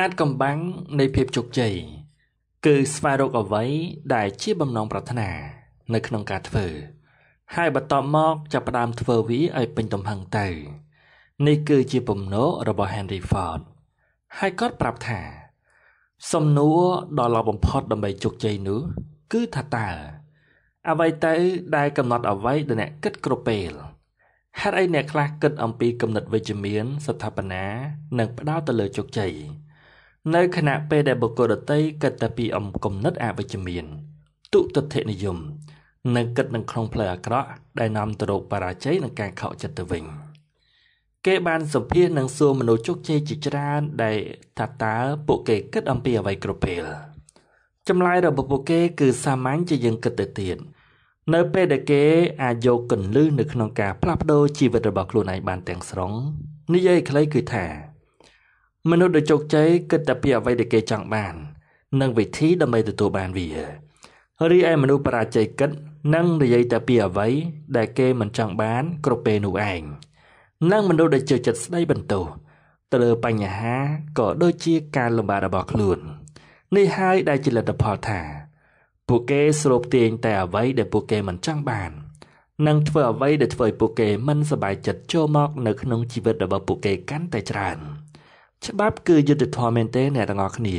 អាចកំបាំងនៃភាពជោគជ័យគឺស្វែងរកអ្វីដែលជាបំណងប្រាថ្នា នៅក្នុងការធ្វើហើយបន្តមកចាប់ផ្ដើមធ្វើវាឲ្យពេញទំហឹងទៅនេះគឺជាបំណងរបស់ Henry Ford ហើយគាត់ប្រាប់ថាសំណួរដ៏ល្អបំផុតដើម្បីជោគជ័យនោះ គឺថាតើអ្វីទៅដែលកំណត់អ្វីដែលអ្នកគិតគ្រប់ពេលហេតុអីអ្នកខ្លះគិតអំពីគំនិតវិជ្ជមានស្ថាបនានិងផ្ដោតទៅលើជោគជ័យនៅខណៈពេលដែលបុគ្គលដទៃគិតតែពីអំគំនិតអវិជ្ជមានទុតិធនិយមនិងគិតនឹងក្នុងផ្លូវអាក្រក់ដែលនាំទៅរកបរាជ័យនិងការខកចិត្តទៅវិញគេបានសម្ភាសនឹងសួរមនុស្សជោគជ័យជាច្រើនដែលថាតើពួកគេគិតអំពីអ្វីគ្រប់ពេលចម្លើយរបស់ពួកគេ គឺសាមញ្ញជាយើងគិតទៅទៀតនៅ ពេលដែលគេអាចយកកន្លឹះនៅក្នុងការផ្លាស់ប្ដូរជីវិតរបស់ខ្លួនឯងបានទាំងស្រុងនិយាយខ្លីគឺថាមនុស្សដែលជោគជ័យគិតតែពីអ្វីដែលគេចង់បាននិងវិធីដើម្បីទទួលបានវារីឯមនុស្សបរាជ័យគិតនឹងនិយាយតែពីអ្វីដែលគេមិនចង់បានគ្រប់ពេលនោះឯងនិងមនុស្សដែលជឿចិត្តស្ដីបន្ទោសទៅលើបញ្ហាក៏ដូចជាការលំបាករបស់ខ្លួន នេះហើយដែលជាលទ្ធផលថាពួកគេស្រូបទាញតែអ្វីដែលពួកគេមិនចង់បាននិងធ្វើអ្វីដែលធ្វើឲ្យពួកគេមិនសប្បាយចិត្តចូលមកនៅក្នុងជីវិតរបស់ពួកគេកាន់តែច្រើន។ច្បាប់គឺយុត្តិធម៌មែនទេអ្នកទាំងអស់គ្នា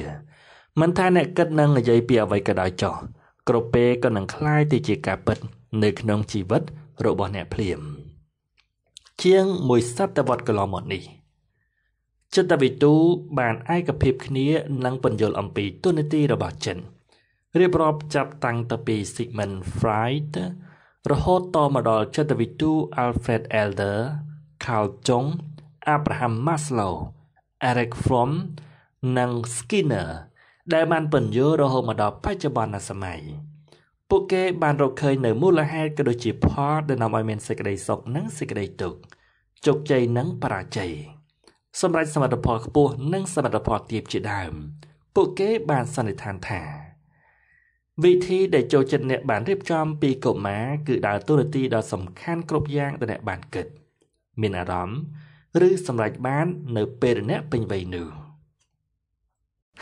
មិនថាអ្នកគិតនឹងនិយាយពីអ្វីក៏ដោយចោះគ្រប់ពេលក៏នឹងคล้ายទៅជាការពិតនៅក្នុងជីវិតរបស់អ្នកភ្លាម ជាងមួយសតវត្សកន្លងមកនេះចិត្តវិទូបានឯកភាពគ្នានិងពន្យល់អំពីទូនាទីរបស់ចិនរៀបរាប់ចាប់តាំងតពី Sigmund Freud រហូតតមកដល់ចិត្តវិទូ Alfred Adler Carl Jung Abraham Maslow Eric Fromm និង Skinner ដែលបានបញ្យល់រហូតមកដល់បច្ចុប្បន្នសម័យពួកគេ បានរកឃើញនៅមូលហេតុក៏ដូចជាផលដែលនាំឲ្យមានសេចក្តីសុខនិងសេចក្តីទុក្ខជោគជ័យនិងបរាជ័យសម្រាប់សមិទ្ធផលខ្ពស់និងសមិទ្ធផលទាបជាដើម ពួកគេបានសន្និដ្ឋានថា វិធីដែលចូលចិត្តអ្នកបានរៀបចំពីកុមារគឺដើរតួនាទីដ៏សំខាន់គ្រប់យ៉ាងដែលអ្នកបានគិតមានអារម្មណ៍ឬសម្រេចបាន នៅ ពេលអ្នកពេញវ័យនឿ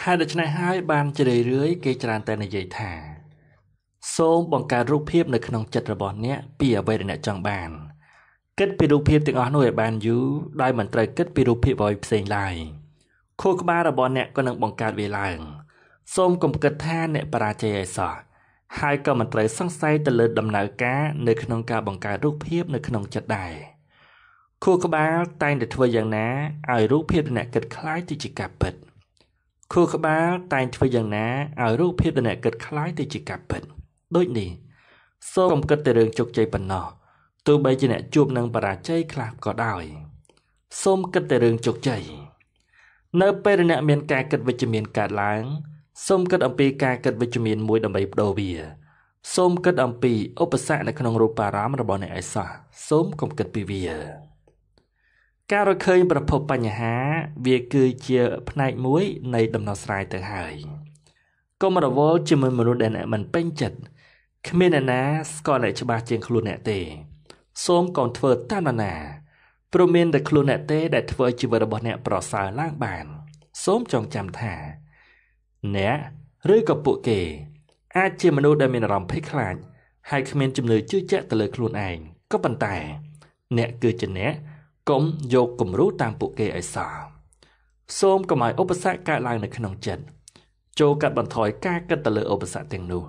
ហើយដូច្នេះហើយបានជារឿយៗគេច្រើនតែនិយាយថា សូមបង្កើតរូបភាពនៅក្នុងចិត្តរបស់អ្នកពីអ្វីដែលអ្នកចង់បានគិតពីរូបភាពទាំងអស់នោះឲ្យបានយូរដោយមិនត្រូវគិតពីរូបភាពអ្វីផ្សេងឡើយខួរក្បាលរបស់អ្នកក៏នឹងបង្កើតវាឡើង សូមកុំគិតថា អ្នកបរាជ័យឲ្យសោះហើយក៏មិនត្រូវសង្ស័យទៅលើដំណើរការនៅក្នុងការបង្កើតរូបភាពនៅក្នុងចិត្តដែរ។ខួរក្បាលតែងតែធ្វើយ៉ាងណាឲ្យរូបភាពអ្នកគិតคล้ายទៅជាការពិតខួរក្បាលតែងធ្វើយ៉ាងណាឲ្យរូបភាពអ្នកគិតคล้ายទៅជាការពិតដូចនេះសូមកុំគិតតែរឿងជោគជ័យប៉ុណ្ណោះទោះបីជាអ្នកជួបនឹងបរាជ័យខ្លះក៏ដោយ សូមគិតតែរឿងជោគជ័យនៅពេលដែលអ្នកមាន ការគិតវិជ្ជមានកើតឡើងសូមគិតអំពីការគិតវិជ្ជមានមួយដើម្បីបដូរវាសូមគិតអំពីឧបសគ្គនៅក្នុងរូបារម្មណ៍របស់អ្នកឯសោះសូមកុំគិតពីវាការរកឃើញប្រភពបញ្ហាវាគឺជាផ្នែកមួយនៃដំណោះស្រាយទៅហើយកុំរវល់ជាមួយមនុស្សដែលអ្នកមិនពេញចិត្តគ្មានអ្នកណាស្គាល់អ្នកច្បាស់ជាងខ្លួនអ្នកទេ សូមកុំធ្វើតាមនរណាព្រមមានតែខ្លួនអ្នកទេដែលធ្វើឲ្យជីវិតរបស់អ្នកប្រសើរឡើងបាន សូមចងចាំថាអ្នកឬក៏ពួកគេ អាចជាមនុស្សដែលមានអារម្មណ៍ភ័យខ្លាចហើយគ្មានជំនឿជឿជាក់ទៅលើខ្លួនឯងក៏ប៉ុន្តែ អ្នកគឺជាអ្នកកុំយកគំរូតាមពួកគេឲ្យសោះសូមកុំឲ្យឧបសគ្គកើតឡើងនៅក្នុងចិត្តចូលកាត់បន្ថយការគិតទៅលើឧបសគ្គទាំងនោះ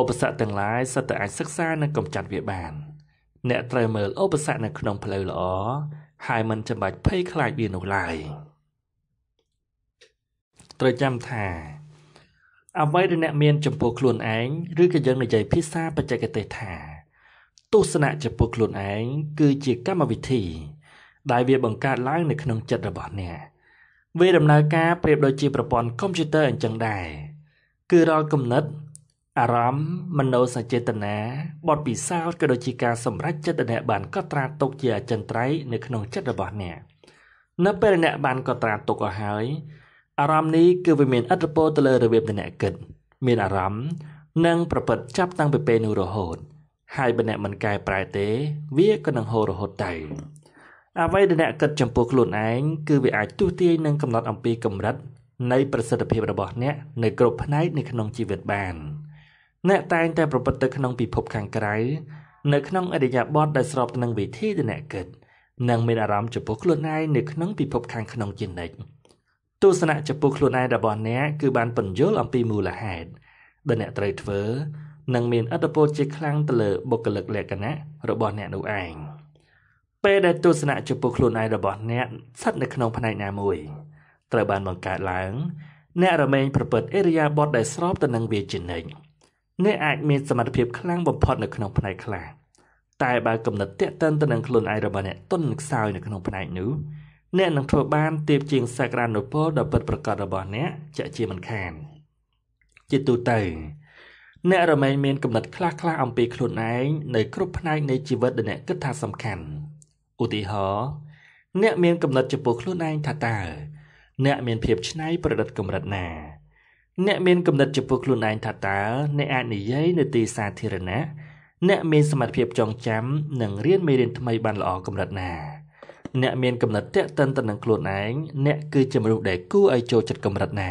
ឧបសគ្គទាំងឡាយសិតតែអាចសិក្សានិងកម្ចាត់វាបាន អ្នកត្រូវមើលឧបសគ្គនៅក្នុងផ្លូវល្អហើយមិនចាំបាច់ភ័យខ្លាចវានោះឡើយត្រូវចាំថាអ្វីដែលអ្នកមានចំពោះខ្លួនឯងឬក៏យើងនិយាយភាសាបច្ចេកទេសថាទស្សនៈចំពោះខ្លួនឯងគឺជាកម្មវិធីដែលវាបង្កើតឡើងនៅក្នុងចិត្តរបស់អ្នកវាដំណើរការប្រៀបដូចជាប្រព័ន្ធកុំព្យូទ័រអញ្ចឹងដែរគឺរាល់គំនិតអារម្មណ៍មនោសចេតនាបទពិសោធន៍ក៏ដូចជាការសម្រេចចិត្តដែលអ្នកបានកត់ត្រាទុកជាអចិន្ត្រៃយ៍នៅក្នុងចិត្តរបស់អ្នកនៅពេលដែលអ្នកបានកត់ត្រាទុកអស់ហើយអារម្មណ៍នេះគឺវាមានឥទ្ធិពលទៅលើរបៀបដែលអ្នកគិតមានអារម្មណ៍និង ប្រព្រឹត្តចាប់តាំងពីពេលនោះរហូត ហើយបើអ្នកមិនកែប្រែទេ វាក៏នឹងហូររហូតទៅអ្វីដែលអ្នកគិតចំពោះខ្លួនឯងគឺវាអាចទូទាយនិងកំណត់អំពីកម្រិតនៃប្រសិទ្ធភាពរបស់អ្នកនៅគ្រប់ផ្នែកនៅក្នុងជីវិតបានអ្នកតែងតែប្រព្រឹត្តទៅក្នុងពិភពខាងក្រៅនៅក្នុងអរិយាបថដែលស្របទៅនឹងវិធីដែលអ្នកគិតនិងមានអារម្មណ៍ចំពោះខ្លួនឯងនៅក្នុងពិភពខាងក្នុងជានិច្ចទស្សនៈចំពោះខ្លួនឯងរបស់អ្នកគឺបានពន្យល់អំពីមូលហេតុដែលអ្នកត្រូវធ្វើនិងមានឥទ្ធិពលជាខ្លាំងទៅលើបុគ្គលិកលក្ខណៈរបស់អ្នកនោះឯង។ពេលដែលទស្សនៈចំពោះខ្លួនឯងរបស់អ្នកស្ថិតនៅក្នុងផ្នែកណាមួយត្រូវបានបង្កើតឡើងអ្នករមែងប្រព្រឹត្តអេរិយាបថដែលស្របទៅនឹងវាជានិច្ចអ្នកអាចមានសមត្ថភាពខ្លាំងបំផុតនៅក្នុងផ្នែកខ្លះតែបើគំនិតតាក់ទិនទៅនឹងខ្លួនឯងរបស់អ្នកទុនខ្សោយនៅក្នុងផ្នែកនោះអ្នកនឹងធ្វើបានទៀបជាងសក្តានុពលដ៏ពិតប្រាកដរបស់អ្នកជាក់ជាមិនខានជាទូទៅអ្នករមែងមានគំនិតខ្លះៗអំពីខ្លួនឯងនៅគ្រប់ផ្នែកនៃជីវិតដែលអ្នកគិតថាសំខាន់។ឧទាហរណ៍អ្នកមានកំណត់ចំពោះខ្លួនឯងថាតើអ្នកមានភាពច្នៃប្រឌិតកម្រិតណា អ្នកមានកំណត់ចំពោះខ្លួនឯងថាតើអ្នកអាចនិយាយនៅទីសាធារណៈអ្នកមានសមត្ថភាពចងចាំនិងរៀនមេរៀនថ្មីបានល្អកម្រិតណាអ្នកមានកំណត់តាក់ទិនទៅនឹងខ្លួនឯងអ្នកគឺជាមនុស្សដែលគួរឲ្យចូលចិត្តកម្រិតណា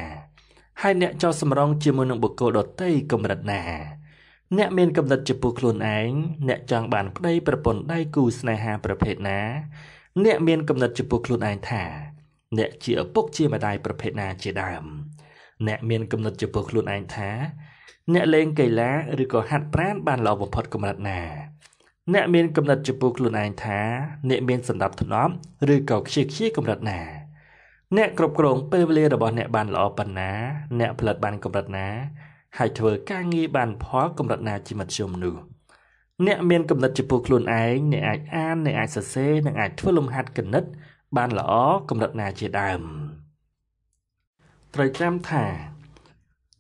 ហើយអ្នកចោះសម្រងជាមួយនឹងបុគ្គលដទៃកម្រិតណាអ្នកមានកំណត់ចំពោះខ្លួនឯងអ្នកចង់បានប្តីប្រពន្ធដៃគូស្នេហាប្រភេទណាអ្នកមានកំណត់ចំពោះខ្លួនឯងថាអ្នកជាឪពុកជាម្ដាយប្រភេទណាជាដើមអ្នកមានកំណត់ចំពោះខ្លួនឯងថា អ្នកលេងកីឡាឬក៏ហាត់ប្រាណបានល្អបំផុតកម្រិតណា អ្នកមានកំណត់ចំពោះខ្លួនឯងថាអ្នកមានសម្ដាប់ធ្នាប់ឬក៏ខ្ជិលខ្ជាកម្រិតណាអ្នកគ្រប់គ្រងពេលវេលារបស់អ្នកបានល្អប៉ុណ្ណា អ្នកផលិតបានកម្រិតណាហើយធ្វើការងារបានផលកម្រិតណាជាមធ្យមនោះអ្នក មានគំនិតចំពោះខ្លួនឯងអ្នកអាចអានអ្នកអាចសរសេរនិងអាចធ្វើលំហាត់គណិត បានល្អកម្រិតណាជាដើមត្រូវចាំថា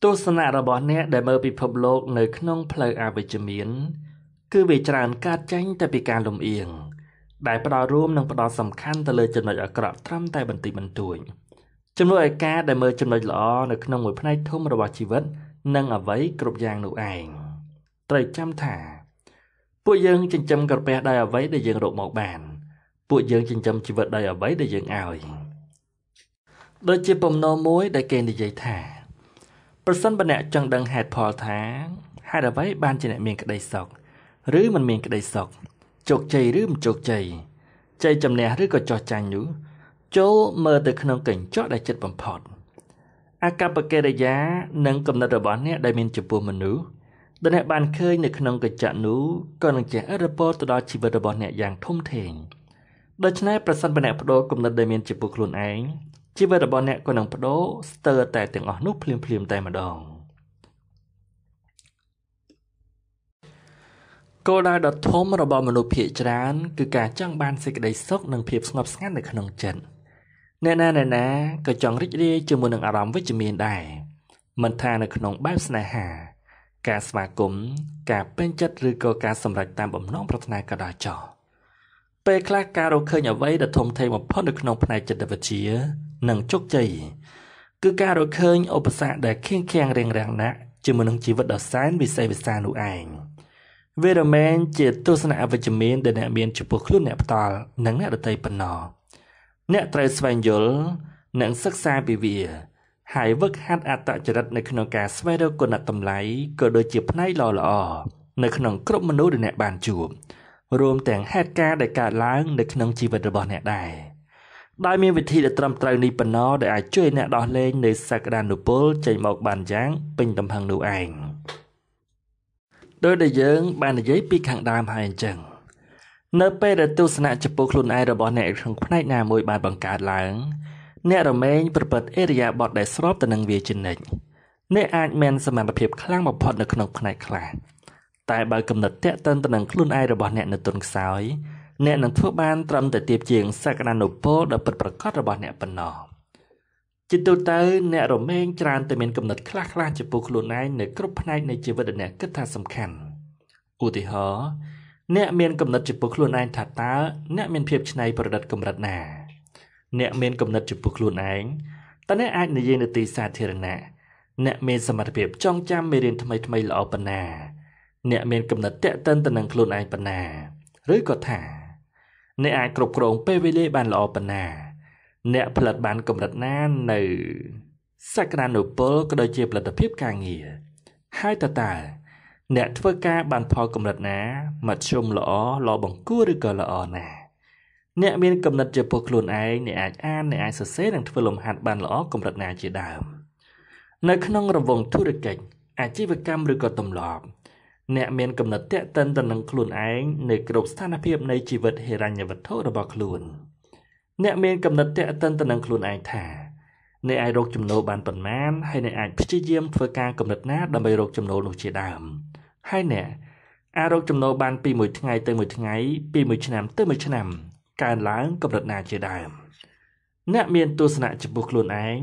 ទស្សនៈរបស់ អ្នកដែលមើលពិភពលោក នៅ ក្នុង ផ្លូវអវិជ្ជមាន គឺវាច្រើនកើតចេញតែពីការលំអៀងដែលផ្ដោតរួមនិងផ្ដោតសំខាន់ទៅលើចំណុចអាក្រក់ត្រឹមតែបន្តិចបន្តួចចំនួនឯកាដែលមើលចំណុចល្អនៅក្នុងមួយផ្នែកធំរបស់ជីវិតនិងអ្វីគ្រប់យ៉ាងនោះឯងត្រូវចាំថាពួកយើងចិញ្ចឹមក្រពះដោយអ្វីដែលយើងរកមកបាន ពួកយើងចិញ្ចឹមជីវិតដោយអ្វីដែលយើងឲ្យដូចជាបំណងមួយ ដែលគេនិយាយថា ប្រសិនបើអ្នកចង់ដឹងហេតុផលថាហេតុអ្វីបានជាអ្នកមានក្តីសុខឬមិនមានក្តីសុខជោគជ័យឬមិនជោគជ័យជ័យជំនះឬក៏ចោះចាញ់នោះចូលមើលទៅក្នុងកញ្ចក់ដែលចិត្តបំផុត។អាកប្បកិរិយា និងគំនិតរបស់អ្នកដែលមានចំពោះមនុស្សដែលអ្នកបានឃើញនៅក្នុងកញ្ចក់នោះក៏នឹងជះឥទ្ធិពលទៅដល់ជីវិតរបស់អ្នកយ៉ាងធំធេងដូច្នេះប្រសិនបើអ្នកបដូរគំនិតដែលមានចំពោះខ្លួនឯងជីវិតរបស់អ្នកក៏នឹងបដូរស្ទើរតែទាំងអស់នោះភ្លាមភ្លាមតែម្ដងគោលដៅដ៏ធំរបស់មនុស្សភាគច្រើនគឺការចង់បានសេចក្តីសុខនិងភាពស្ងប់ស្ងាត់នៅក្នុងចិត្ត។អ្នកណាអ្នកណាក៏ចង់រីករាយជាមួយនឹងអារម្មណ៍វិជ្ជមានដែរមិនថានៅក្នុងបែបស្នេហា ការស្វាគមន៍ការពេញចិត្តឬក៏ការសម្រេចតាមបំណងប្រាថ្នាក៏ដោយចោះពេលខ្លះការរកឃើញអ្វីដែលធំធេងបំផុតនៅក្នុងផ្នែកចិត្តវិទ្យានិងជោគជ័យគឺ ការរកឃើញឧបសគ្គដែលខៀងខាំងរាំងរាំងណាស់ជាមួយនឹងជីវិតដ៏សែនវិសេសវិសានោះឯងវារមែងជាទស្សនៈអវិជ្ជមានដែលអ្នកមានចំពោះខ្លួនអ្នកផ្ដាល់និងអ្នកដតីប៉ុណ្ណោះអ្នកត្រូវស្វែងយល់និងសិក្សាពីវាហើយវឹកហាត់អត្តចរិតនៅក្នុងការស្វែងរកគុណតម្លៃក៏ដូចជាផ្នែកល្អល្អនៅក្នុងក្រុមមនុស្សដែលអ្នកបានជួបរួមទាំងហេតុការណ៍ដែលកើតឡើងនៅក្នុងជីវិតរបស់អ្នកដែរដោយមានវិធីដែលត្រឹមត្រូវនេះប៉ុណ្ណោះដែលអាចជួយអ្នកដោះលែងនៅសក្តានុពលចេញមកបានយ៉ាងពេញទំហឹងនោះឯងដោយដែលយើងបាននិយាយពីខាងដើមហើយអញ្ចឹងនៅពេលដែលទស្សនៈចំពោះខ្លួនឯងរបស់អ្នកក្នុងផ្នែកណាមួយបានបង្កើតឡើងអ្នករមែងប្រព្រឹត្តអេរិយាបថដែលស្របទៅនឹងវាជានិច្ចអ្នកអាចមានសមត្ថភាពខ្លាំងបំផុតនៅក្នុងផ្នែកខ្លះតែបើគំនិតតេតិនទៅនឹងខ្លួនឯងរបស់អ្នកនៅទុនខ្សោយអ្នកនឹងធ្វើបានត្រឹមតែទៀបជាងសក្តានុពលដ៏ពិតប្រាកដរបស់អ្នកប៉ុណ្ណោះជាទូទៅអ្នករមែងច្រើនតែមានគំនិតខ្លះៗចំពោះខ្លួនឯងនៅគ្រប់ផ្នែកនៃជីវិតដែលអ្នកគិតថាសំខាន់ឧទាហរណ៍អ្នកមានគំនិតចំពោះខ្លួនឯងថាតើអ្នកមានភាពច្នៃប្រឌិតកម្រិតណា អ្នក មានគំនិតចំពោះខ្លួនឯងតើអ្នកអាចនិយាយនៅទីសាធារណៈអ្នកមានសមត្ថភាពចងចាំមេរៀនថ្មីថ្មីល្អប៉ុណ្ណា អ្នក មានគំនិតតាក់ទិនទៅនឹងខ្លួនឯងប៉ុណ្ណា ឬក៏ថាអ្នកអាចគ្រប់គ្រងពេលវេលាបានល្អប៉ុណ្ណា អ្នកផលិតបានកម្រិតណានៅ សក្តានុពលក៏ដូចជាផលិតភាពការងារហើយតើតើអ្នកធ្វើការបានផលគំនិតណាមធ្យមល្អល្អបង្គួរឬក៏ល្អណាអ្នកមានគំនិតចំពោះខ្លួនឯងអ្នកអាចអានអ្នកអាចសរសេរនិងធ្វើលំហាត់បានល្អកម្រិតណាជាដើមនៅក្នុងរង្វង់ធុរកិច្ចអាជីវកម្មឬក៏ទម្លាប់អ្នកមានគំនិតតេតិនទៅនឹងខ្លួនឯងនៅគ្រប់ស្ថានភាពនៃជីវិតហិរញ្ញវត្ថុរបស់ខ្លួន អ្នកមានគំនិតតេតិនទៅនឹងខ្លួនឯងថាអ្នកអាចរកចំណូលបានប៉ុន្មានហើយអ្នកអាចព្យាយាមធ្វើការកម្រិតណាដើម្បីរកចំណូលនោះជាដើមហើយអ្នកអាចរកចំណូលបានពីមួយថ្ងៃទៅមួយថ្ងៃពីមួយឆ្នាំទៅមួយឆ្នាំកើនឡើងកម្រិតណាជាដើមអ្នកមានទស្សនៈចំពោះខ្លួនឯង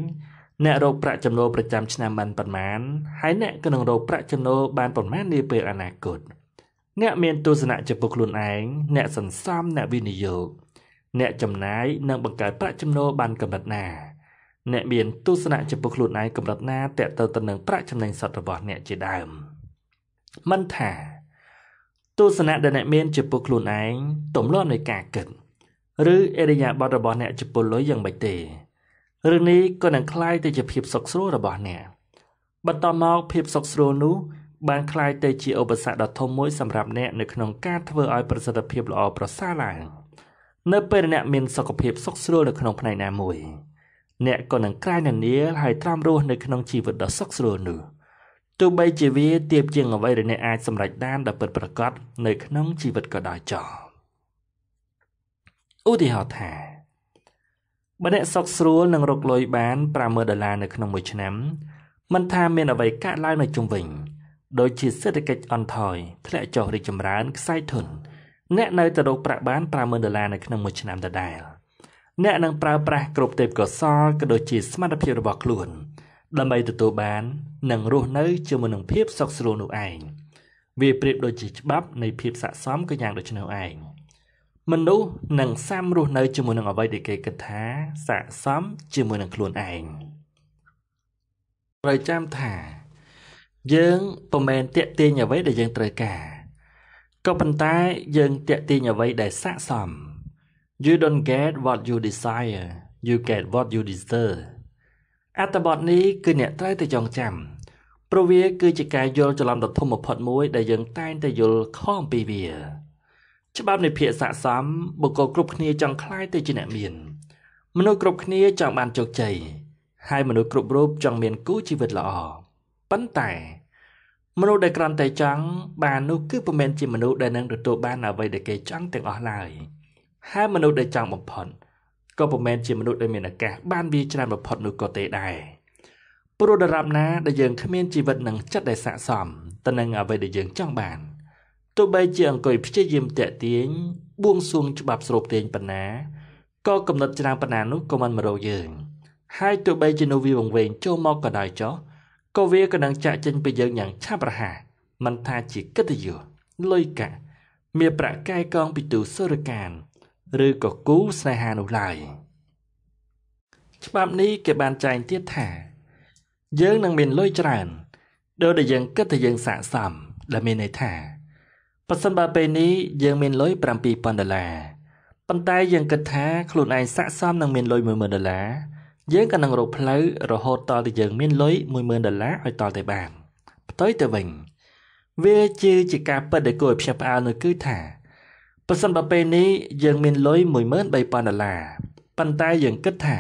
អ្នករកប្រាក់ចំណូលប្រចាំឆ្នាំបានប៉ុន្មានហើយអ្នកក៏នឹងរកប្រាក់ចំណូលបានប៉ុន្មាននាពេលអនាគតអ្នកមានទស្សនៈចំពោះខ្លួនឯងអ្នកសន្សំអ្នកវិនិយោគអ្នកចំណាយនិងបង្កើតប្រាក់ចំណូលបានកម្រិតណាអ្នកមានទស្សនៈចំពោះខ្លួនឯងកម្រិតណាតេតទៅទៅនឹងប្រាក់ចំណេញសុទ្ធរបស់អ្នកជាដើមមិនថាទស្សនៈដែលអ្នក មានចំពោះខ្លួនឯងទម្លាប់នៃការគិត ឬអរិយាប័ត្ររបស់អ្នកចំពោះលុយយ៉ាងម៉េចទេរឿងនេះក៏នឹងคล้ายទៅជាភាពសុខស្រួលរបស់អ្នកបន្តមកភាពសុខស្រួលនោះបានคล้ายទៅជាឧបសគ្គដ៏ធំមួយ សម្រាប់អ្នក នៅក្នុងការធ្វើឲ្យប្រសិទ្ធភាពល្អប្រសើរឡើងនៅពេលអ្នកមានសុខភាពសុខស្រួលនៅក្នុងផ្នែកណាមួយអ្នកក៏នឹងក្រែងនានាហើយត្រាំរស់នៅក្នុងជីវិតដ៏សុខស្រួលនោះទោះបីជាវាទៀបជាងអ្វីដែលអ្នកអាចសម្រេចបានដល់ពិតប្រាកដនៅក្នុងជីវិតក៏ដោយចោលឧទាហរណ៍ថាបើអ្នកសុខស្រួលនឹងរកលុយបាន50,000ដុល្លារនៅ ក្នុងមួយឆ្នាំមិនថាមានអ្វីកើតឡើងនៅជុំវិញដូចជាសេដ្ឋកិច្ចអន់ថយធ្លាក់ចុះរីកចម្រើនខ្សែធនអ្នកនៅតែរកប្រាក់បាន50,000ដុល្លារនៅក្នុងមួយឆ្នាំដដែល។អ្នកនឹងប្រើប្រាស់គ្រប់ទេពកោសលក៏ដូចជាសមត្ថភាពរបស់ខ្លួន ដើម្បីទទួលបាននិងរស់នៅជាមួយនឹងភាពសុខស្រួលនោះឯងវាប្រៀបដូចជាច្បាប់នៃភាពស័ក្តិសមក៏យ៉ាងដូចនោះឯងមនុស្សនឹងសាមរស់នៅជាមួយនឹងអ្វីដែលគេគិតថាស័ក្តិសមជាមួយនឹងខ្លួនឯងត្រូវចាំថា យើងពុំមែនតាក់ទាញអ្វីដែលយើងត្រូវការក៏ប៉ុន្តែយើងតាក់ទាញអ្វីដែលស័ក្តិសម You don't get what you desire you get what you deserve អត្ថបទនេះគឺអ្នកត្រូវតែចងចាំព្រោះវាគឺជាការយល់ច្រឡំដ៏ធំបំផុតមួយដែលយើងតែងតែយល់ខុសអំពីវា ច្បាប់នៃភាសាសំបុគ្គលគ្រប់គ្នាចង់คล้ายទៅជាអ្នកមាន មនុស្សគ្រប់គ្នាចង់បានជោគជ័យហើយមនុស្សគ្រប់រូបចង់មានគូជីវិតល្អប៉ុន្តែ មនុស្សដែលក្រាន់តែចង់បាននោះគឺពុំមែនជាមនុស្សដែលនឹងទទួលបានអ្វីដែលគេចង់ទាំងអស់ឡើយ។ហើយមនុស្សដែលចង់បំផុតក៏មិនមែនជាមនុស្សដែលមានឱកាសបានវាច្រើនបំផុតនោះក៏ទេដែរព្រោះដរាបណាដែលយើងគ្មានជីវិតនិងចិត្តដែលស័ក្តិសមទៅនឹងអ្វីដែលយើងចង់បានទោះបីជាអង្គុយព្យាយាមតាក់ទាញបួងសួងច្បាប់ស្រូបទាញប៉ុណ្ណាក៏កំណត់ច្រើនប៉ុណ្ណានោះក៏មិនមករកយើង ហើយទោះបីជានោះវាវង្វេង ចូលមកក៏ដោយចុះក៏វាក៏នឹងចាក់ចេញពីយើងយ៉ាងឆាប់រហ័សមិនថាជាកិត្តិយសលុយកាក់មានប្រាក់កែកងពីទូសូរកានឬក៏គូស្នេហានោះឡើយច្បាប់នេះគេបានចែងទៀតថា យើងនឹងមានលុយច្រើនដោយដែលយើងគិតថាយើងស័ក្តិសមដែលមានន័យថាប៉ះសិនបើពេលនេះយើងមានលុយ7000ដុល្លារប៉ុន្តែយើងគិតថាខ្លួនឯងស័ក្តិសមនឹងមានលុយ10000ដុល្លារយើងក៏នឹងរកផ្លូវរហូតតទៅយើងមានលុយ10000ដុល្លារឲ្យតទៅបាន ផ្ទុយទៅវិញវាជាជាការពិតដែលគួរឲ្យភ្ញាក់ផ្អើលនោះគឺថាប្រសិនបើពេលនេះយើងមានលុយ13000ដុល្លារប៉ុន្តែយើងគិតថា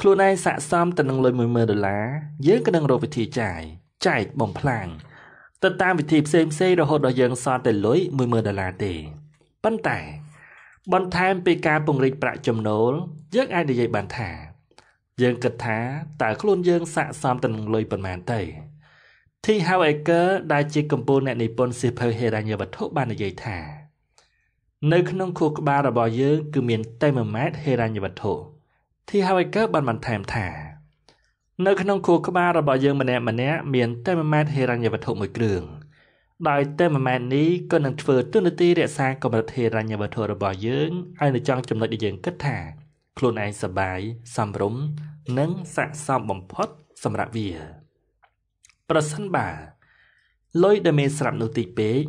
ខ្លួនឯងស័ក្តិសមទៅនឹងលុយ10000ដុល្លារយើងក៏នឹងរកវិធីចាយចែកបំផ្លាញទៅតាមវិធីផ្សេងផ្សេងរហូតដល់យើងសល់តែលុយ10000ដុល្លារទេប៉ុន្តែបន្ថែមពីការពង្រីកប្រាក់ចំណូល យើងអាចនិយាយបានថា យើងគិតថាតើខ្លួនយើងស័ក្តិសមទៅនឹងលុយប៉ុន្មានទេ T. Hauecker ដែលជាកម្ពុជាអ្នកនិពន្ធសៀវភៅហេរ៉ាញវត្ថុបាននិយាយថានៅក្នុងខួរក្បាលរបស់យើងគឺមានតែ1ម៉ែត្រហិរញ្ញវត្ថុធីហៅឯកបានបន្ថែមថា នៅក្នុងខួរក្បាលរបស់យើងម្នាក់ម្នាក់មានតែ1ម៉ែត្រហិរញ្ញវត្ថុមួយគ្រឿងដោយតែ1ម៉ែត្រនេះក៏នឹងធ្វើទុនទីរក្សាកម្រិតហិរញ្ញវត្ថុរបស់យើងឲ្យនៅចង់ចំណុចដែលយើងគិតថា ខ្លួនឯងសបាយសំរុំនិងស័ក្តិសមបំផុតសម្រាប់វា ប្រសិនបើលុយដែលមានស្រាប់នោះតិចពេក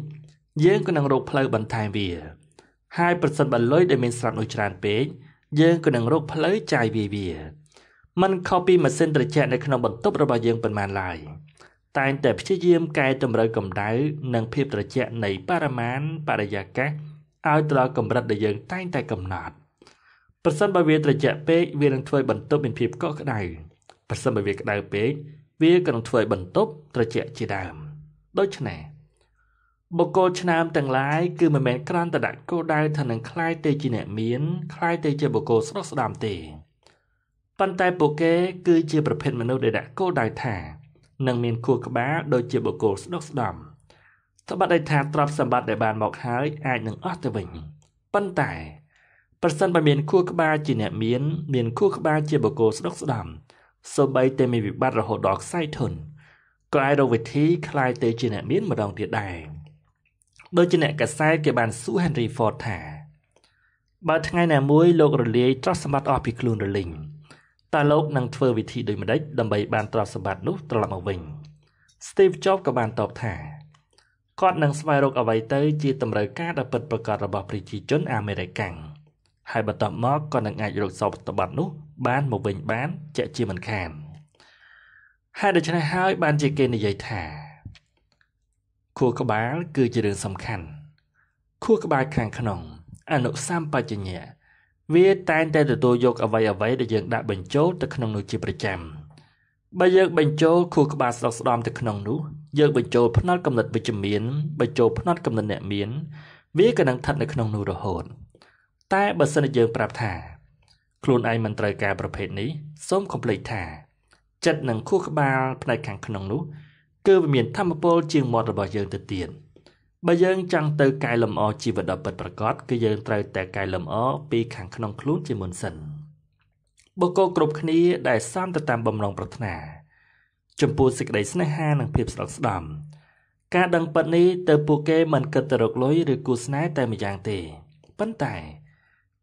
យើងក៏នឹងរកផ្លូវបន្ថែមវាហើយប្រសិនបើលុយដែលមានស្រាប់នោះច្រើនពេកយើងក៏នឹងរក ផ្លូវចាយវាវាมันខុសពីម៉ាស៊ីនត្រជាក់នៅក្នុងបន្ទប់របស់យើងប៉ុន្មានឡើយតែងតែព្យាយាម កែ តម្រូវកម្ដៅនិងភាព ត្រជាក់នៃបរិមាណបរិយាកាសឲ្យត្រដល់កម្រិតដែលយើងតែងតែកំណត់ប្រសិនបើវាត្រជាក់ពេកវានឹងធ្វើឲ្យបន្ទប់មានភាពកក់ក្ដៅប្រសិនបើវាក្ដៅពេកវាក៏នឹងធ្វើឲ្យបន្ទប់ត្រជាក់ជាដើម ដូច្នេះបុគ្គលឆ្នើមទាំងឡាយគឺមិនមែនគ្រាន់តែដាក់គោលដៅថានឹងคล้ายទៅជាអ្នកមានคล้ายទៅជាបុគ្គលស្រស់ស្ដាមទេប៉ុន្តែពួកគេគឺជាប្រភេទមនុស្សដែលដាក់គោលដៅថានឹងមានខួរក្បាលដូចជាបុគ្គលស្ដុកស្ដំត្បិតន័យថាទ្រព្យសម្បត្តិដែលបានមកហើយអាចនឹងអស់ទៅវិញប៉ុន្តែប្រសិនបើមានខួរក្បាលជាអ្នកមានមានខួរក្បាលជាបុគ្គលស្ដុកស្ដំសូម្បីតែមានវិបត្តិរហូតដល់ខ្សែធនក៏អាចរកវិធីคลายទៅជាអ្នកមានម្ដងទៀតដែរដូចជាអ្នកកសែតគេបានសួរ Henry Ford ថាបើថ្ងៃណាមួយលោករលាយទ្រព្យសម្បត្តិអស់ពីខ្លួនរលីងតើលោកនឹងធ្វើវិធីដូចម្តេចដើម្បីបានទ្រព្យសម្បត្តិនោះត្រឡប់មកវិញ Steve Jobs ក៏បានតបថាគាត់នឹងស្វែងរកអ្វីទៅជាតម្រូវការដ៏ពិតប្រាកដរបស់ប្រជាជនអាមេរិកាំងហើយបន្ទាប់មកគាត់នឹងអាចរកសពតបត្តិនោះបានមកវិញបានជាក់ជាមិនខានហេតុដូច្នេះហើយបានជាគេនិយាយថាខួរក្បាលគឺជារឿងសំខាន់ខួរក្បាលខាងក្នុងអនុសម្បជញ្ញៈវាតែងតែទទួលយកអ្វីអ្វីដែលយើងដាក់បញ្ចូលទៅក្នុងនោះជាប្រចាំបើយើងបញ្ចូលខួរក្បាលស្ដុកស្ដំទៅក្នុងនោះយើងបញ្ចូលផ្នត់កំណត់វិជ្ជមានបញ្ចូលផ្នត់កំណត់អ្នកមាន វាក៏នឹងស្ថិតនៅក្នុងនោះរហូត តែបើសិនជាយើងប្រាប់ថាខ្លួនឯងមិនត្រូវការប្រភេទនេះសូមកុំភ្លេចថា ចិត្តនិងខួរក្បាលផ្នែកខាងក្នុងនោះគឺវាមានធមពលជាងមាត់របស់យើងទៅទៀតបើយើងចង់ទៅ កែលម្អជីវិតដ៏ពិតប្រាកដគឺយើងត្រូវតែកែលម្អពីខាងក្នុងខ្លួនជាមុនសិនបុគ្គលគ្រប់គ្នាដែលសាមទៅតាមបំណងប្រាថ្នា ចំពោះសេចក្តីស្នេហា និង ភាពស្ដុកស្ដម្ភការដឹងពិតនេះទៅពួកគេមិនគិតទៅរកលុយឬគូស្នេហ៍តែម្យ៉ាងទេប៉ុន្តែ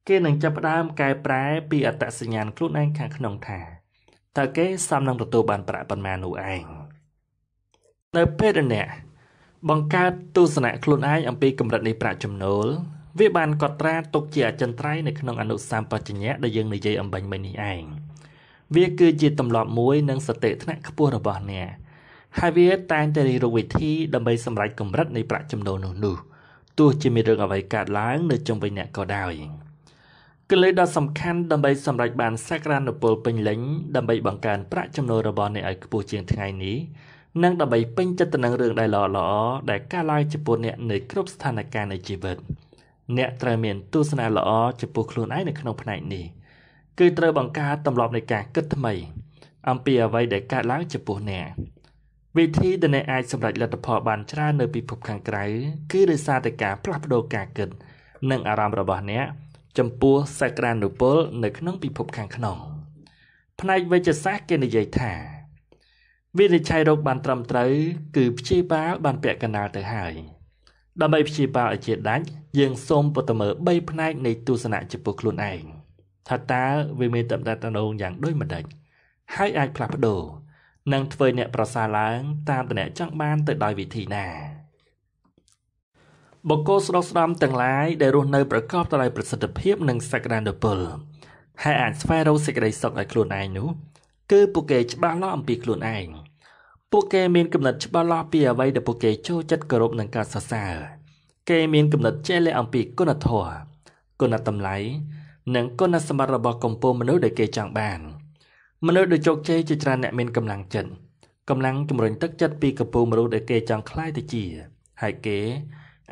គេនឹងចាប់ផ្ដើមកែប្រែពីអត្តសញ្ញាណខ្លួនឯងខាងក្នុងថាតើគេសមនឹងទទួលបានប្រាក់ប៉ុន្មាននោះឯង។នៅពេលដែលអ្នកបង្កើតទស្សនៈខ្លួនឯងអំពីកម្រិតនៃប្រាក់ចំណូលវាបានកត់ត្រាទុកជាអចិន្ត្រៃយ៍នៅក្នុងអនុស្សាវបច្ចញ្ញៈដែលយើងនិយាយអំបញ្ញមិញនេះឯងវាគឺជាទម្លាប់មួយនិងសតិថ្នាក់ខ្ពស់របស់អ្នកហើយវាតែងតែរៀបរកវិធីដើម្បីសម្រេចកម្រិតនៃប្រាក់ចំណូលនោះនោះទោះជាមានរឿងអ្វីកើតឡើងនៅជុំវិញអ្នកក៏ដោយគន្លឹះដ៏សំខាន់ដើម្បីសម្រេចបានសក្តានុពលពេញលេញដើម្បីបង្កើនប្រាក់ចំណូលរបស់អ្នកឲ្យខ្ពស់ជាងថ្ងៃនេះនិងដើម្បីពេញចិត្តទៅនឹងរឿងដែលល្អល្អដែលកើតឡើងចំពោះអ្នកនៅគ្រប់ស្ថានភាពនៃជីវិត អ្នកត្រូវមានទស្សនៈល្អចំពោះខ្លួនឯងនៅក្នុងផ្នែកនេះគឺត្រូវបង្កើតទម្លាប់នៃការគិតថ្មី អំពីអ្វីដែលកើតឡើងចំពោះអ្នកវិធីដែលអ្នកអាចសម្រេចលទ្ធផល បានច្រើននៅពីភពខាងក្រៅគឺដោយសារតែការផ្លាស់ប្ដូរការគិតនិងអារម្មណ៍របស់អ្នកចំពោះសក្តានុពលនៅក្នុងពិភពខាងក្នុង ផ្នែកវិជ្ជសាស្ត្រគេនិយាយថាវិនិច្ឆ័យរោគបានត្រឹមត្រូវគឺព្យាបាលបានពាក់កណ្ដាលទៅហើយដើម្បីព្យាបាលឲ្យជាដាច់យើងសូមពិតមើល3ផ្នែកនៃទស្សនៈចំពោះខ្លួនឯងថាតើវាមានតំណែងយ៉ាងដូចម្ដេចហើយអាចផ្លាស់ប្ដូរនិងធ្វើអ្នកប្រសើរឡើងតាមតំណែងចង់បានទៅដោយវិធីណាបកគោស្ដុកស្ដំទាំងឡាយដែលរស់នៅប្រកបដោយប្រសិទ្ធភាពនិងសក្តានុពលហើយអាចស្វែងរកសេចក្តីសុខឲ្យខ្លួនឯងនោះគឺពួកគេច្បាស់លាស់អំពីខ្លួនឯងពួកគេមានគំនិតច្បាស់លាស់ពីអ្វីដែលពួកគេចូលចិត្តគោរពនិងការសរសើរគេមានគំនិតចេះលះអំពីគុណធម៌គុណតម្លៃនិង គុណសម្បត្តិរបស់កម្ពុជាមនុស្សដែលគេចង់បានមនុស្សដែលជោគជ័យជាច្រើនអ្នកមានកម្លាំងចិត្តកម្លាំងជំរុញទឹកចិត្តពីកម្ពុជាមនុស្សដែលគេចង់ខ្លាយទៅជា ហើយគេ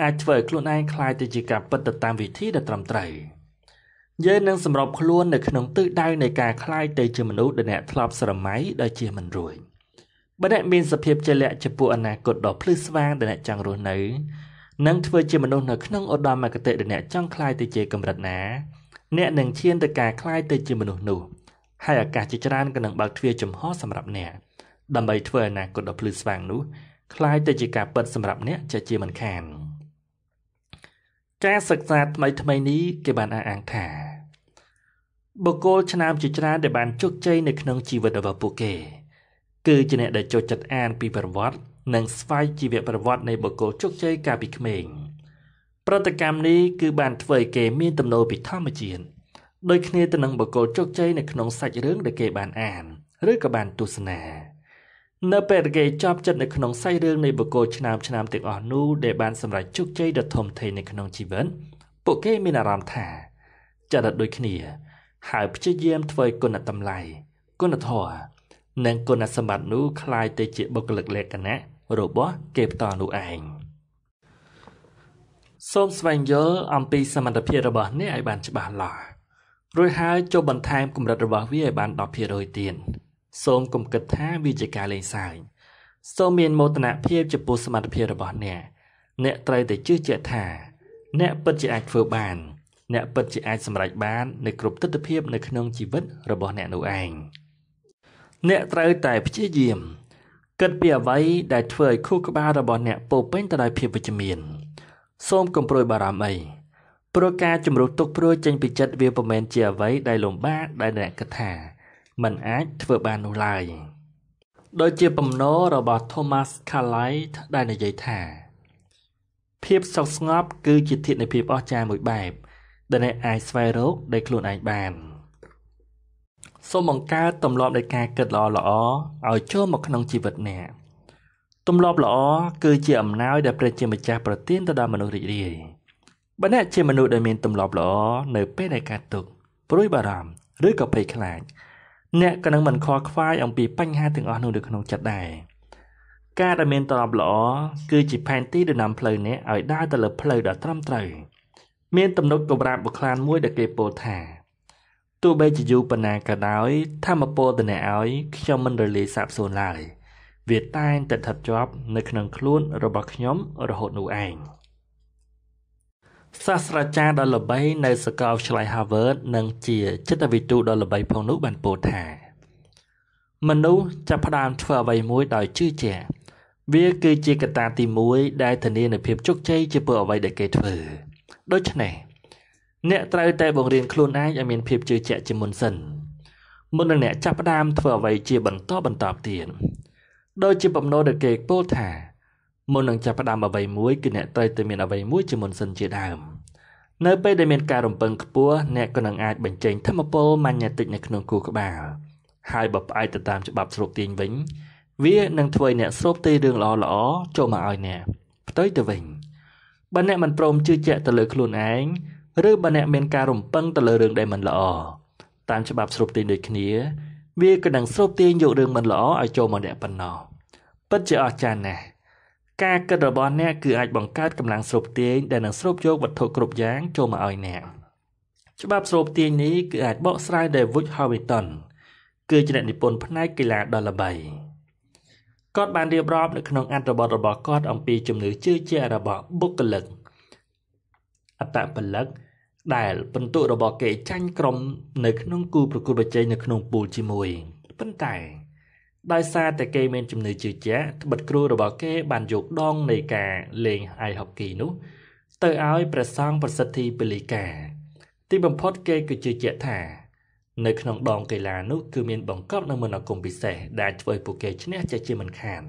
អាចធ្វើឲ្យខ្លួនឯងខ្លាយទៅជាការពិតទៅតាមវិធីដែលត្រឹមត្រូវយើងនឹងសម្របខ្លួននៅក្នុងទិសដៅនៃការខ្លាយទៅជាមនុស្សដែលអ្នកធ្លាប់ស្រមៃដែលជាមិនរួច។បើអ្នកមានសភាពជាលក្ខចំពោះអនាគតដ៏ភ្លឺស្វាងដែលអ្នកចង់រស់នៅនិងធ្វើជាមនុស្សនៅក្នុងឧត្តមគតិដែលអ្នកចង់ក្លាយទៅជាកម្រិតណា អ្នកនឹងឈានទៅការក្លាយទៅជាមនុស្សនោះហើយឱកាសជាច្រើនក៏នឹងបើកទ្វារចំហសម្រាប់អ្នកដើម្បីធ្វើអនាគតដ៏ភ្លឺស្វាងនោះក្លាយទៅជាការពិតសម្រាប់អ្នកជាជាមិនខានការសិក្សាថ្មីថ្មីនេះគេបានអះអាងថាបុគ្គលឆ្នាំជាច្រើនដែលបានជោគជ័យនៅក្នុងជីវិតរបស់ពួកគេគឺជាអ្នកដែលចូលចិត្តអានពីប្រវត្តិនិងស្វែងជីវប្រវត្តិនៃបុគ្គលជោគជ័យកាលពីក្មេងប្រតិកម្មនេះគឺបានធ្វើឲ្យគេមានទំនោរពីធម្មជាតិដូចគ្នាទៅនឹងបុគ្គលជោគជ័យនៅក្នុងសាច់រឿងដែលគេបានអានឬក៏បានទស្សនានៅ ពេលដែលគេចប់ចិត្តនៅក្នុងសាច់រឿងនៃបុគ្គលឆ្នាំឆ្នាំទាំងអស់នោះដែលបានសម្រេចជោគជ័យដ៏ធំធេងនៅក្នុងជីវិតពួកគេ មានអារម្មណ៍ថាចិត្តដូចគ្នា ហើយព្យាយាមធ្វើគុណតម្លៃគុណធម៌និងគុណសម្បត្តិនោះคล้ายទៅជាបុគ្គលិកលក្ខណៈរបស់គេផ្ទាល់នោះឯងសូមស្វែងយល់អំពីសមត្ថភាពរបស់អ្នកឲ្យបានច្បាស់លាស់រួចហើយចុះបន្ថែមកម្រិតរបស់វាឲ្យបាន10%ទៀតសូមកុំគិតថាវាជាការលេងសើចសូមមានមោទនភាពចំពោះសមត្ថភាពរបស់អ្នកអ្នកត្រូវតែជឿជាក់ថាអ្នកពិតជាអាចធ្វើបាន អ្នកពិតជាអាចសម្រេចបាននៅគ្រប់ទិដ្ឋភាពនៅក្នុងជីវិតរបស់អ្នកនោះឯង។អ្នកត្រូវតែព្យាយាមគិតពីអ្វីដែលធ្វើឲ្យខួរក្បាលរបស់អ្នកពោពេញទៅដោយភាពវិជ្ជមាន សូមកុំព្រួយបារម្ភអីព្រោះការជំរុះទុកព្រួយចេញពីចិត្តវាពុំមែនជាអ្វីដែលលំបាកដែលអ្នកគិតថាมันអាចធ្វើបាននោះឡើយដោយជាបំណររបស់ Thomas Carlyle ដែលនិយាយថាភាពសុខស្ងប់គឺជាធាតុនៃភាពអស្ចារ្យមួយបែបដែលអ្នកអាចស្វែងរកដោយខ្លួនឯងបាន។សូមបង្កើតទម្លាប់នៃការគិតល្អល្អឲ្យចូលមកក្នុងជីវិតអ្នកទម្លាប់ល្អគឺជាអំណោយដែលព្រះជាម្ចាស់ប្រទានទៅដល់មនុស្សរីករាយបើអ្នកជាមនុស្សដែលមានទម្លាប់ល្អនៅពេលដែលកើតទុក្ខព្រួយបារម្ភឬក៏ភ័យខ្លាច អ្នកក៏នឹងមិនខកខ្វាយអំពីបញ្ហាទាំងអស់នោះនៅក្នុងចិត្តដែរការដែលមានទម្លាប់ល្អគឺជាផែនទីដែលនាំផ្លូវអ្នកឲ្យដើរទៅលើផ្លូវដ៏ត្រឹមត្រូវមានទំនុកកម្រាបបុក្លានមួយដែលគេពោលថាទោះបីជាយូរប៉ុណ្ណាក៏ដោយធម្មពលតអ្នកឲ្យខ្ញុំមិនរលាយសាបសូន្យឡើយវាតែងតែស្ថិតជាប់ នៅក្នុងខ្លួនរបស់ខ្ញុំ រហូតនោះឯងសាស្ត្រាចារ្យដ៏ល្បីនៅសាកលវិទ្យាល័យ Harvard និងជាចិត្តវិទូដ៏ល្បីផងនោះបានពោលថាមនុស្សចាប់ផ្ដើមធ្វើអ្វីមួយដោយជឿជាក់វាគឺជាកត្តាទី1ដែលធានានូវភាពជោគជ័យជាពលអ្វីដែលគេធ្វើដូច្នេះអ្នកត្រូវតែបង្រៀនខ្លួនឯងឲ្យមានភាពជឿជាក់ជាមុនសិនមុននឹងអ្នកចាប់ផ្ដើមធ្វើអ្វីជាបន្តបន្តទៀតដោយជាបំណងដែលគេពោលថាមុននឹងចាប់ផ្ដើមអ្វីមួយគឺអ្នកត្រូវតែមានអ្វីមួយជាមុនសិនជាដើមនៅពេលដែលមានការរំពឹងខ្ពស់អ្នកក៏នឹងអាចបញ្ចេញធមពលម៉ាញេទិកនៅក្នុងគូក្បាលហើយបើផ្អែកទៅតាមច្បាប់ស្រូបទាញវិញ វានឹងធ្វើឲ្យអ្នកស្រូបទាញរឿងល្អល្អចូលមកឲ្យអ្នកផ្ទុយទៅវិញបើអ្នកមិនព្រមជឿជាក់ទៅលើខ្លួនឯងឬបើអ្នកមានការរំពឹងទៅលើរឿងដែលមិនល្អតាមច្បាប់ស្រូបទាញដូចគ្នា វាក៏នឹងស្រូបទាញយករឿងមិនល្អឲ្យចូលមកអ្នកប៉ុណ្ណោះពិតជាអស្ចារ្យណាស់ការគិតរបស់អ្នកគឺអាចបង្កើតកម្លាំងស្រូបទាញដែលនឹងស្រូបយកវត្ថុគ្រប់យ៉ាងចូលមកឲ្យអ្នកច្បាប់ស្រូបទាញនេះគឺអាចបកស្រាយដោយ Wood Hamilton គឺជាអ្នក និពន្ធផ្នែក កីឡាដ៏ល្បីគាត់បានរៀបរាប់នៅក្នុងអត្ថបទរបស់គាត់អំពីជំនឿជឿជាក់របស់បុគ្គលិកអត្តពលិកដែលពិន្ទុរបស់គេចាញ់ក្រុម នៅក្នុងគូប្រកួតប្រជែងនៅក្នុងពូលជាមួយប៉ុន្តែដោយសារតែគេមានចំណឺជឿជាក់ត្បិតគ្រូរបស់គេបានយកដងនៃការលេង ice hockey នោះទៅឲ្យព្រះសង្ឃប្រសិទ្ធិពលីកាទីបំផុតគេគឺជឿជាក់ថា នៅក្នុងដងកីឡានោះគឺមានបង្កប់នូវមន្តអាគមពិសេសដែលធ្វើឲ្យពួកគេឈ្នះជាជាមិនខាន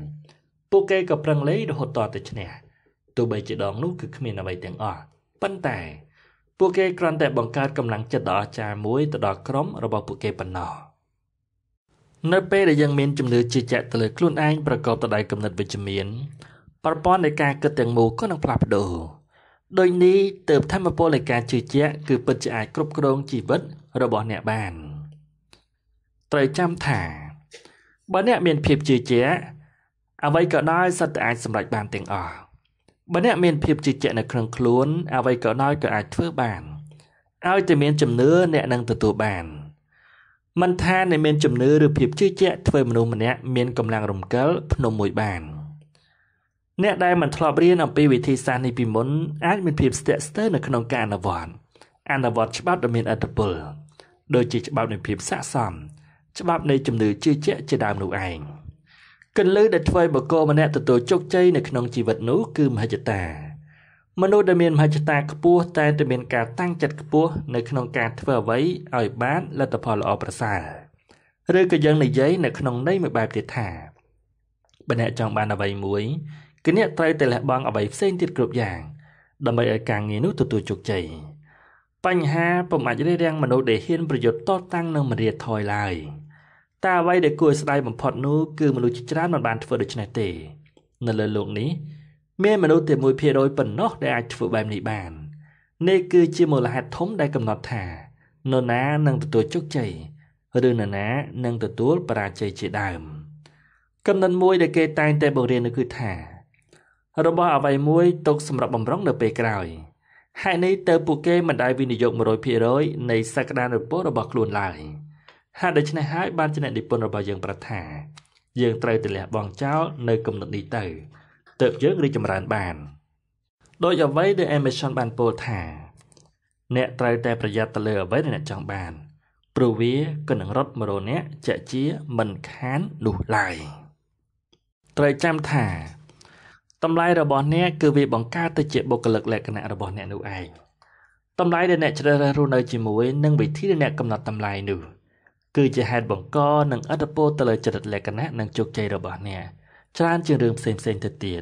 ពួកគេក៏ប្រឹងលេងរហូតតទៅឈ្នះទោះបីជាដងនោះគឺគ្មានអ្វីទាំងអស់ប៉ុន្តែពួកគេគ្រាន់តែបង្កើតកម្លាំងចិត្តដ៏អស្ចារ្យមួយទៅដល់ក្រុមរបស់ពួកគេប៉ុណ្ណោះនៅពេលដែលយើងមានជំនឿជឿជាក់ទៅលើខ្លួនឯងប្រកបទៅដោយគំនិតវិជ្ជមានប្រព័ន្ធនៃការគិតទាំងមូលក៏នឹងផ្លាស់ប្ដូរដូចនេះទើបធម្មពលនៃការជឿជាក់គឺពិតជាអាចគ្រប់គ្រងជីវិតរបស់អ្នកបាន ត្រូវចាំថាបើអ្នកមានភាពជឿជាក់អ្វីក៏ដោយសិតតែអាចសម្រេចបានទាំងអស់បើអ្នកមានភាពជឿជាក់នៅក្នុងខ្លួនអ្វីក៏ដោយក៏អាចធ្វើបានឲ្យតែមានជំនឿអ្នកនឹងទទួលបាន មិនថាអ្នកមានជំនឿឬភាពជឿជាក់ធ្វើមនុស្សម្នាក់មានកម្លាំងរំកិលភ្នំមួយបានអ្នកដែលមិនធ្លាប់រៀនអំពីវិធីសាស្ត្រនេះពីមុនអាចមានភាពស្ទាក់ស្ទើរនៅក្នុងការអនុវត្តអនុវត្តច្បាប់ដ៏មានអត្ថប្រយោជន៍ដូចជាច្បាប់នៃភាពស័ក្តិសមច្បាប់នៃជំនឿជឿជាក់ជាដើមនោះឯង។គន្លឹះដែលធ្វើឲ្យបុគ្គលម្នាក់ទទួលជោគជ័យនៅក្នុងជីវិតនោះគឺមហិច្ឆតាមនុស្សដែលមានមហិច្ឆតាខ្ពស់តែតែមានការតាំងចិត្តខ្ពស់នៅក្នុងការធ្វើអ្វីឲ្យបានលទ្ធផលល្អប្រសើរឬក៏យើងនិយាយនៅក្នុងន័យមួយបែបទៀតថាបើអ្នកចង់បានអ្វីមួយគឺអ្នកត្រូវតែលះបង់អ្វីផ្សេងទៀតគ្រប់យ៉ាងដើម្បីឲ្យការងារនោះទទួលជោគជ័យបញ្ហាពុំអាចរារាំងមនុស្សដែលហ៊ានប្រយុទ្ធតតាំងនឹងមរាធយឡើយ។តែអ្វីដែលគួរឲ្យស្ដាយបំផុតនោះគឺមនុស្សជាច្រើនមិនបានធ្វើដូច្នេះទេនៅលើโลกនេះមានមនុស្សតែ1%ប៉ុណ្ណោះដែលអាចធ្វើបែបនេះបាន នេះគឺជាមូលហេតុធំដែលកំណត់ថានរណានឹងទទួលជោគជ័យឬនរណានឹងទទួលបរាជ័យជាដើម កំណត់មួយដែលគេតែងតែបង្រៀននោះគឺថារបស់អ្វីមួយຕົកសម្រាប់បំរុងនៅពេលក្រោយហេតុនេះទៅពួកគេមិនដែលវិនិយោគ100%នៃសក្តានុពលរបស់ខ្លួនឡើយ។ហេតុដូច្នេះហើយបានជាអ្នកនិពន្ធរបស់យើងប្រថាយើងត្រូវតែលះបង់ចោលនៅគំនិតនេះទៅទើបយើងរីកចម្រើនបាន ដោយអ្វីដែល Emerson បានពោលថា អ្នកត្រូវតែប្រយ័ត្នទៅលើអ្វីដែលអ្នកចង់បាន ព្រោះវាក៏នឹងរត់មករអ្នកជាក់ជាមិនខាននោះឡើយត្រូវចាំថាតម្លៃរបស់អ្នកគឺវាបង្កើតទៅជាបុគ្គលិកលក្ខណៈរបស់អ្នកនោះឯងតម្លៃដែលអ្នកជ្រើសរើសរស់នៅជាមួយនិងវិធីដែលអ្នកកំណត់តម្លៃនោះគឺជាហេតុបង្កនិងឥទ្ធិពលទៅលើចរិតលក្ខណៈនិងជោគជ័យរបស់អ្នកច្រើនជាងរឿងផ្សេងៗទៅទៀត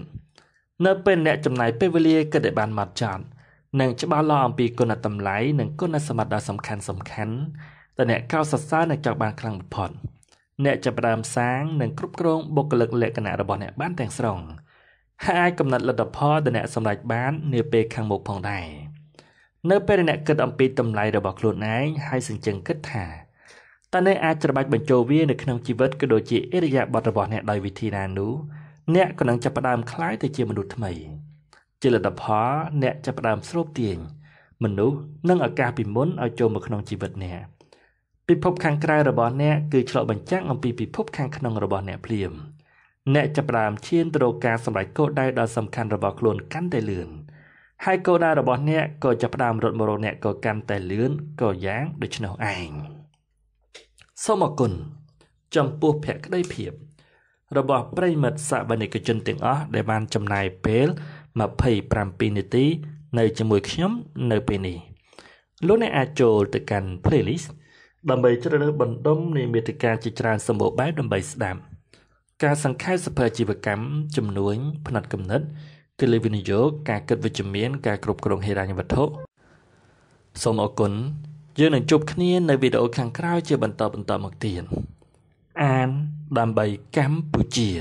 នៅពេលអ្នកចំណាយពេលវេលាគិតឲ្យបានម៉ត់ចត់និងច្បាស់លាស់អំពីគុណតម្លៃនិងគុណសម្បត្តិដ៏សំខាន់សំខាន់ដែលអ្នកកោតសរសើរនិងចង់បានខ្លាំងបំផុតអ្នកចាប់ផ្ដើមសាងនិងគ្រប់គ្រងបុគ្គលិកលក្ខណៈរបស់អ្នកបានទាំងស្រុងហើយអាចកំណត់លទ្ធផលដែលអ្នកសម្រេចបាននាពេលខាងមុខផងដែរនៅពេលដែលអ្នកគិតអំពីតម្លៃរបស់ខ្លួនឯងហើយសង្ជឹងគិតថាតើអ្នកអាចច្របាច់បញ្ចូលវានៅក្នុងជីវិតក៏ដូចជាអិរិយាបថរបស់អ្នកដោយវិធីណានោះអ្នកក៏នឹងចាប់ផ្ដើមคล้ายទៅជាមនុស្សថ្មីជាលទ្ធផលអ្នកចាប់ផ្ដើមស្រូបទាញមនុស្សនិងឱកាសពីមុនឲ្យចូលមកក្នុងជីវិតអ្នកពិភពខាងក្រៅរបស់អ្នកគឺឆ្លុះបញ្ចាំងអំពីពិភពខាងក្នុងរបស់អ្នកភ្លាមអ្នកចាប់ផ្ដើមឈានទៅរកការសម្រេចគោលដៅដ៏សំខាន់របស់ខ្លួនកាន់តែលឿនហើយកោដៅរបស់អ្នកក៏ចាប់ផ្ដើមរត់មករកអ្នកក៏កាន់តែលឿនក៏យ៉ាងដូច្នោះឯង។សូមអគុណចំពោះភក្ដីភាព របស់ប្រិមិត្តសាបនិកជនទាំងអស់ដែលបានចំណាយពេល27នាទី នៅជាមួយខ្ញុំនៅពេលនេះលោកអ្នកអាចចូលទៅកាន់ playlist ដើម្បីជ្រើសរើសបណ្ដុំនៃមេតិកាជាច្រើនសម្បូរបែបដើម្បីស្ដាប់ការសង្ខេបសភាជីវកម្មជំនួញផ្នែកគំនិតទិលវិនិយោគការគិតវិជ្ជមាន ការគ្រប់គ្រងហិរញ្ញវត្ថុសូមអគុណយើងនឹងជួបគ្នានៅវីដេអូខាងក្រោយជាបន្តបន្តមកទៀតអានដើម្បីកម្ពុជា